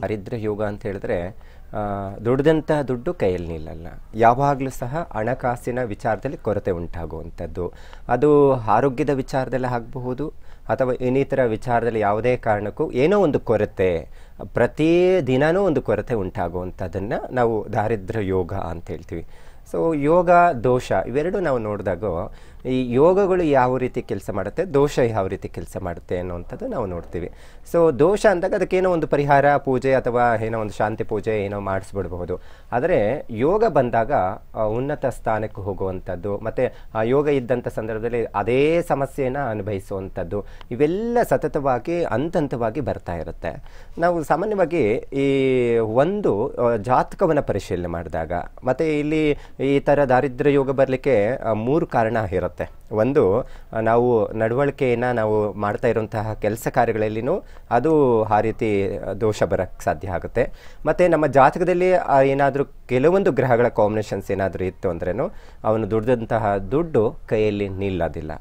ದರಿದ್ರ ಯೋಗ ಅಂತ ಹೇಳಿದ್ರೆ ದುಡ್ದಂತಹ ದುಡ್ಡು ಕೈಯಲ್ಲಿ ನಿಲ್ಲಲ್ಲ ಯಾವಾಗಲೂ ಸಹ ಹಣಕಾಸಿನ ವಿಚಾರದಲ್ಲಿ ಕೊರತೆ ಉಂಟಾಗುವಂಥದ್ದು ಅದು ಆರೋಗ್ಯದ ವಿಚಾರದಲ್ಲಿ ಆಗಬಹುದು ಅಥವಾ ಇನ್ನಿತರ ವಿಚಾರದಲ್ಲಿ ಯಾವುದೇ ಕಾರಣಕ್ಕೂ ಏನೋ ಒಂದು ಕೊರತೆ ಪ್ರತಿ ದಿನವೂ ಒಂದು ಕೊರತೆ ಉಂಟಾಗುವಂಥದ್ದನ್ನು ನಾವು ದಾರಿದ್ರ್ಯ ಯೋಗ ಅಂತ ಹೇಳ್ತೀವಿ ಸೊ ಯೋಗ ದೋಷ ಇವೆರಡೂ ನಾವು ನೋಡಿದಾಗ ಈ ಯೋಗಗಳು ಯಾವ ರೀತಿ ಕೆಲಸ ಮಾಡುತ್ತೆ ದೋಷ ಯಾವ ರೀತಿ ಕೆಲಸ ಮಾಡುತ್ತೆ ಅನ್ನುವಂಥದ್ದು ನಾವು ನೋಡ್ತೀವಿ ಸೊ ದೋಷ ಅಂದಾಗ ಅದಕ್ಕೇನೋ ಒಂದು ಪರಿಹಾರ ಪೂಜೆ ಅಥವಾ ಏನೋ ಒಂದು ಶಾಂತಿ ಪೂಜೆ ಏನೋ ಮಾಡಿಸ್ಬಿಡ್ಬಹುದು ಆದರೆ ಯೋಗ ಬಂದಾಗ ಉನ್ನತ ಸ್ಥಾನಕ್ಕೆ ಹೋಗುವಂಥದ್ದು ಮತ್ತು ಆ ಯೋಗ ಇದ್ದಂಥ ಸಂದರ್ಭದಲ್ಲಿ ಅದೇ ಸಮಸ್ಯೆಯನ್ನು ಅನುಭವಿಸುವಂಥದ್ದು ಇವೆಲ್ಲ ಸತತವಾಗಿ ಹಂತವಾಗಿ ಬರ್ತಾ ಇರುತ್ತೆ ನಾವು ಸಾಮಾನ್ಯವಾಗಿ ಈ ಒಂದು ಜಾತಕವನ್ನು ಪರಿಶೀಲನೆ ಮಾಡಿದಾಗ ಮತ್ತು ಇಲ್ಲಿ ಈ ಥರ ದಾರಿದ್ರ್ಯ ಯೋಗ ಬರಲಿಕ್ಕೆ ಮೂರು ಕಾರಣ ಇರುತ್ತೆ ಒಂದು ನಾವು ನಡವಳಿಕೆಯನ್ನು ನಾವು ಮಾಡ್ತಾ ಇರುವಂತಹ ಕೆಲಸ ಕಾರ್ಯಗಳಲ್ಲಿನೂ ಅದು ಆ ರೀತಿ ದೋಷ ಬರೋಕ್ಕೆ ಸಾಧ್ಯ ಆಗುತ್ತೆ ಮತ್ತು ನಮ್ಮ ಜಾತಕದಲ್ಲಿ ಏನಾದರೂ ಕೆಲವೊಂದು ಗ್ರಹಗಳ ಕಾಂಬಿನೇಷನ್ಸ್ ಏನಾದರೂ ಇತ್ತು ಅಂದ್ರೇನು ಅವನು ದುಡ್ದಂತಹ ದುಡ್ಡು ಕೈಯಲ್ಲಿ ನಿಲ್ಲೋದಿಲ್ಲ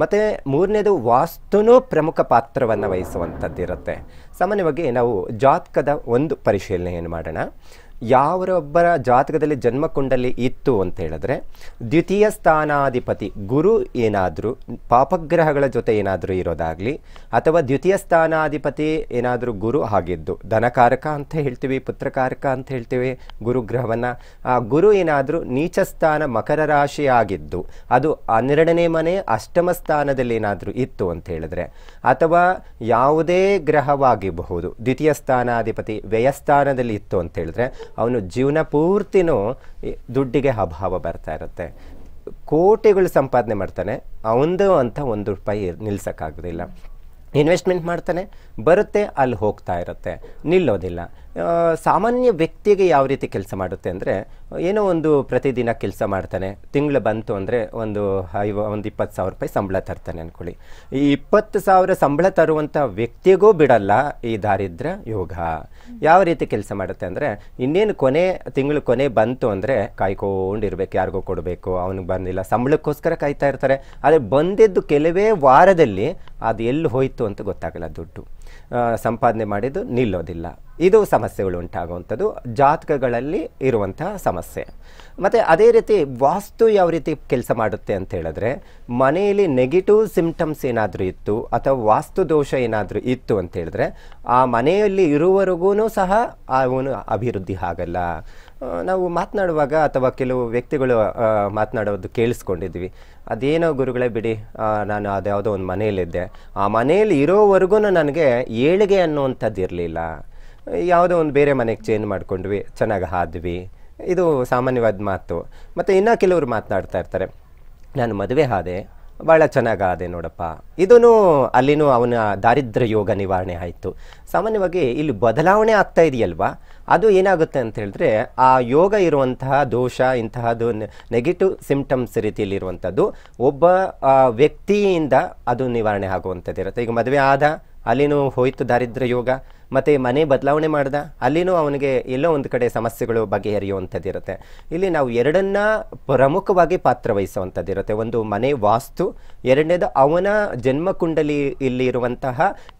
ಮತ್ತು ಮೂರನೇದು ವಾಸ್ತುನೂ ಪ್ರಮುಖ ಪಾತ್ರವನ್ನು ವಹಿಸುವಂಥದ್ದಿರುತ್ತೆ ಸಾಮಾನ್ಯವಾಗಿ ನಾವು ಜಾತಕದ ಒಂದು ಏನು ಮಾಡೋಣ ಯಾವರೊಬ್ಬರ ಜಾತಕದಲ್ಲಿ ಜನ್ಮ ಕುಂಡಲ್ಲಿ ಇತ್ತು ಅಂತ ಹೇಳಿದ್ರೆ ದ್ವಿತೀಯ ಸ್ಥಾನಾಧಿಪತಿ ಗುರು ಏನಾದರೂ ಪಾಪಗ್ರಹಗಳ ಜೊತೆ ಏನಾದರೂ ಇರೋದಾಗಲಿ ಅಥವಾ ದ್ವಿತೀಯ ಸ್ಥಾನಾಧಿಪತಿ ಏನಾದರೂ ಗುರು ಆಗಿದ್ದು ಧನಕಾರಕ ಅಂತ ಹೇಳ್ತೀವಿ ಪುತ್ರಕಾರಕ ಅಂತ ಹೇಳ್ತೀವಿ ಗುರುಗ್ರಹವನ್ನು ಆ ಗುರು ಏನಾದರೂ ನೀಚ ಸ್ಥಾನ ಮಕರ ರಾಶಿಯಾಗಿದ್ದು ಅದು ಹನ್ನೆರಡನೇ ಮನೆ ಅಷ್ಟಮ ಸ್ಥಾನದಲ್ಲಿ ಏನಾದರೂ ಇತ್ತು ಅಂತ ಹೇಳಿದ್ರೆ ಅಥವಾ ಯಾವುದೇ ಗ್ರಹವಾಗಿಬಹುದು ದ್ವಿತೀಯ ಸ್ಥಾನಾಧಿಪತಿ ವ್ಯಯಸ್ಥಾನದಲ್ಲಿ ಇತ್ತು ಅಂತ ಹೇಳಿದ್ರೆ ಅವನು ಜೀವನ ಪೂರ್ತಿನೂ ದುಡ್ಡಿಗೆ ಅಭಾವ ಬರ್ತಾ ಇರುತ್ತೆ ಕೋಟಿಗಳು ಸಂಪಾದನೆ ಮಾಡ್ತಾನೆ ಅವನದು ಅಂತ ಒಂದು ರೂಪಾಯಿ ನಿಲ್ಸೋಕ್ಕಾಗೋದಿಲ್ಲ ಇನ್ವೆಸ್ಟ್ಮೆಂಟ್ ಮಾಡ್ತಾನೆ ಬರುತ್ತೆ ಅಲ್ಲಿ ಹೋಗ್ತಾ ಇರುತ್ತೆ ನಿಲ್ಲೋದಿಲ್ಲ ಸಾಮಾನ್ಯ ವ್ಯಕ್ತಿಗೆ ಯಾವ ರೀತಿ ಕೆಲಸ ಮಾಡುತ್ತೆ ಅಂದರೆ ಏನೋ ಒಂದು ಪ್ರತಿದಿನ ಕೆಲಸ ಮಾಡ್ತಾನೆ ತಿಂಗಳು ಬಂತು ಅಂದರೆ ಒಂದು ಐವ ಒಂದು ಇಪ್ಪತ್ತು ಸಾವಿರ ರೂಪಾಯಿ ಸಂಬಳ ತರ್ತಾನೆ ಅಂದ್ಕೊಳ್ಳಿ ಈ ಇಪ್ಪತ್ತು ಸಾವಿರ ಸಂಬಳ ತರುವಂಥ ವ್ಯಕ್ತಿಗೂ ಬಿಡಲ್ಲ ಈ ದಾರಿದ್ರ್ಯ ಯೋಗ ಯಾವ ರೀತಿ ಕೆಲಸ ಮಾಡುತ್ತೆ ಅಂದರೆ ಇನ್ನೇನು ಕೊನೆ ತಿಂಗಳು ಕೊನೆ ಬಂತು ಅಂದರೆ ಕಾಯ್ಕೊಂಡಿರ್ಬೇಕು ಯಾರಿಗೂ ಕೊಡಬೇಕು ಅವನಿಗೆ ಬಂದಿಲ್ಲ ಸಂಬಳಕ್ಕೋಸ್ಕರ ಕಾಯ್ತಾ ಇರ್ತಾರೆ ಆದರೆ ಬಂದಿದ್ದು ಕೆಲವೇ ವಾರದಲ್ಲಿ ಅದು ಎಲ್ಲಿ ಹೋಯಿತು ಅಂತ ಗೊತ್ತಾಗಲ್ಲ ದುಡ್ಡು ಸಂಪಾದನೆ ಮಾಡಿದ್ದು ನಿಲ್ಲೋದಿಲ್ಲ ಇದು ಸಮಸ್ಯೆಗಳು ಉಂಟಾಗುವಂಥದ್ದು ಜಾತಕಗಳಲ್ಲಿ ಇರುವಂತಹ ಸಮಸ್ಯೆ ಮತ್ತು ಅದೇ ರೀತಿ ವಾಸ್ತು ಯಾವ ರೀತಿ ಕೆಲಸ ಮಾಡುತ್ತೆ ಅಂತ ಹೇಳಿದ್ರೆ ಮನೆಯಲ್ಲಿ ನೆಗೆಟಿವ್ ಸಿಂಪ್ಟಮ್ಸ್ ಏನಾದರೂ ಇತ್ತು ಅಥವಾ ವಾಸ್ತು ದೋಷ ಏನಾದರೂ ಇತ್ತು ಅಂತ ಹೇಳಿದ್ರೆ ಆ ಮನೆಯಲ್ಲಿ ಇರುವವರೆಗೂ ಸಹ ಅವನು ಅಭಿವೃದ್ಧಿ ಆಗಲ್ಲ ನಾವು ಮಾತನಾಡುವಾಗ ಅಥವಾ ಕೆಲವು ವ್ಯಕ್ತಿಗಳು ಮಾತನಾಡೋದು ಕೇಳಿಸ್ಕೊಂಡಿದ್ವಿ ಅದೇನೋ ಗುರುಗಳೇ ಬಿಡಿ ನಾನು ಅದ್ಯಾವುದೋ ಒಂದು ಮನೆಯಲ್ಲಿದ್ದೆ ಆ ಮನೆಯಲ್ಲಿ ಇರೋವರೆಗೂ ನನಗೆ ಏಳಿಗೆ ಅನ್ನುವಂಥದ್ದು ಇರಲಿಲ್ಲ ಯಾವುದೋ ಒಂದು ಬೇರೆ ಮನೆಗೆ ಚೇಂಜ್ ಮಾಡ್ಕೊಂಡ್ವಿ ಚೆನ್ನಾಗಿ ಆದ್ವಿ ಇದು ಸಾಮಾನ್ಯವಾದ ಮಾತು ಮತ್ತು ಇನ್ನೂ ಕೆಲವರು ಮಾತನಾಡ್ತಾ ಇರ್ತಾರೆ ನಾನು ಮದುವೆ ಆದೆ ಭಾಳ ಆದೆ ನೋಡಪ್ಪ ಇದೂ ಅಲ್ಲಿನೂ ಅವನ ದಾರಿದ್ರ್ಯ ಯೋಗ ನಿವಾರಣೆ ಆಯಿತು ಸಾಮಾನ್ಯವಾಗಿ ಇಲ್ಲಿ ಬದಲಾವಣೆ ಆಗ್ತಾ ಇದೆಯಲ್ವಾ ಅದು ಏನಾಗುತ್ತೆ ಅಂತ ಹೇಳಿದ್ರೆ ಆ ಯೋಗ ಇರುವಂತಹ ದೋಷ ಇಂತಹದ್ದು ನೆಗೆಟಿವ್ ಸಿಂಪ್ಟಮ್ಸ್ ರೀತಿಯಲ್ಲಿರುವಂಥದ್ದು ಒಬ್ಬ ವ್ಯಕ್ತಿಯಿಂದ ಅದು ನಿವಾರಣೆ ಆಗುವಂಥದ್ದು ಇರುತ್ತೆ ಈಗ ಮದುವೆ ಆದ ಅಲ್ಲಿನೂ ಹೋಯಿತು ದಾರಿದ್ರ್ಯ ಯೋಗ ಮತ್ತು ಮನೆ ಬದಲಾವಣೆ ಮಾಡ್ದ ಅಲ್ಲಿನೂ ಅವನಿಗೆ ಎಲ್ಲೋ ಒಂದು ಕಡೆ ಸಮಸ್ಯೆಗಳು ಬಗೆಹರಿಯುವಂಥದ್ದಿರುತ್ತೆ ಇಲ್ಲಿ ನಾವು ಎರಡನ್ನ ಪ್ರಮುಖವಾಗಿ ಪಾತ್ರ ವಹಿಸುವಂಥದ್ದಿರುತ್ತೆ ಒಂದು ಮನೆ ವಾಸ್ತು ಎರಡನೇದು ಅವನ ಜನ್ಮಕುಂಡಲಿ ಇಲ್ಲಿರುವಂತಹ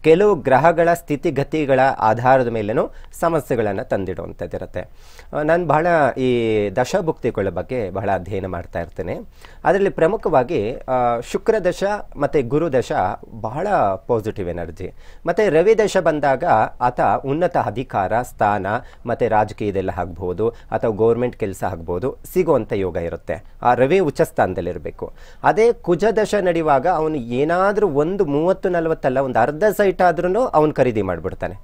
ಕೆಲವು ಗ್ರಹಗಳ ಸ್ಥಿತಿಗತಿಗಳ ಆಧಾರದ ಮೇಲೂ ಸಮಸ್ಯೆಗಳನ್ನು ತಂದಿಡುವಂಥದ್ದಿರುತ್ತೆ ನಾನು ಬಹಳ ಈ ದಶಭುಕ್ತಿಗಳ ಬಗ್ಗೆ ಬಹಳ ಅಧ್ಯಯನ ಮಾಡ್ತಾ ಇರ್ತೇನೆ ಅದರಲ್ಲಿ ಪ್ರಮುಖವಾಗಿ ಶುಕ್ರದಶ ಮತ್ತು ಗುರುದಶ ಬಹಳ ಪಾಸಿಟಿವ್ ಎನರ್ಜಿ ಮತ್ತು ರವಿದಶ ಬಂದಾಗ ಆತ ಉನ್ನತ ಅಧಿಕಾರ ಸ್ಥಾನ ಮತ್ತು ರಾಜಕೀಯದೆಲ್ಲ ಆಗ್ಬೋದು ಅಥವಾ ಗೌರ್ಮೆಂಟ್ ಕೆಲಸ ಆಗ್ಬೋದು ಸಿಗುವಂಥ ಯೋಗ ಇರುತ್ತೆ ಆ ರವೆ ಉಚ್ಚ ಸ್ಥಾನದಲ್ಲಿರಬೇಕು ಅದೇ ಕುಜದಶ ನಡೆಯುವಾಗ ಅವನು ಏನಾದರೂ ಒಂದು ಮೂವತ್ತು ನಲವತ್ತಲ್ಲ ಒಂದು ಅರ್ಧ ಸೈಟ್ ಆದ್ರೂ ಅವನು ಖರೀದಿ ಮಾಡಿಬಿಡ್ತಾನೆ